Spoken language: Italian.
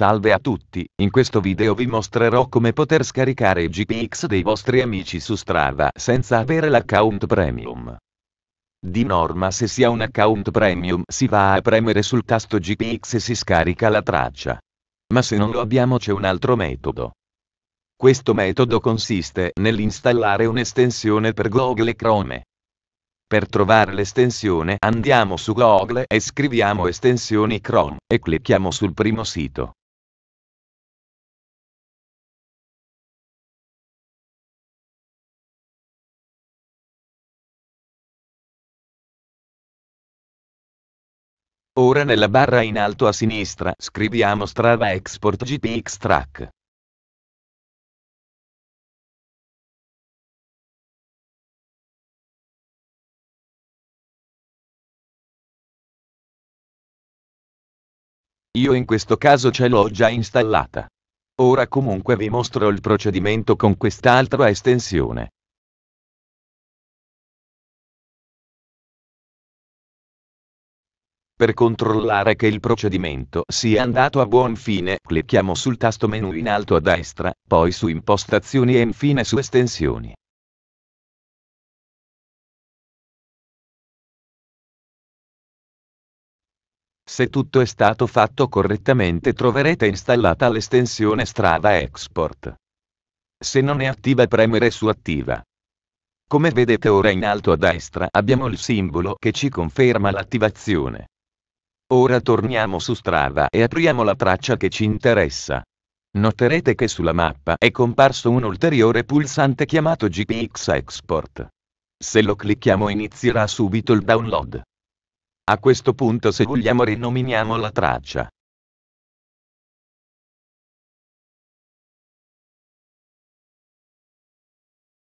Salve a tutti, in questo video vi mostrerò come poter scaricare i GPX dei vostri amici su Strava senza avere l'account premium. Di norma se si ha un account premium si va a premere sul tasto GPX e si scarica la traccia. Ma se non lo abbiamo c'è un altro metodo. Questo metodo consiste nell'installare un'estensione per Google Chrome. Per trovare l'estensione andiamo su Google e scriviamo estensioni Chrome e clicchiamo sul primo sito. Ora nella barra in alto a sinistra scriviamo Strava Export GPX Track. Io in questo caso ce l'ho già installata. Ora comunque vi mostro il procedimento con quest'altra estensione. Per controllare che il procedimento sia andato a buon fine, clicchiamo sul tasto menu in alto a destra, poi su Impostazioni e infine su Estensioni. Se tutto è stato fatto correttamente troverete installata l'estensione Strava Export. Se non è attiva premere su Attiva. Come vedete ora in alto a destra abbiamo il simbolo che ci conferma l'attivazione. Ora torniamo su Strava e apriamo la traccia che ci interessa. Noterete che sulla mappa è comparso un ulteriore pulsante chiamato GPX Export. Se lo clicchiamo inizierà subito il download. A questo punto se vogliamo rinominiamo la traccia.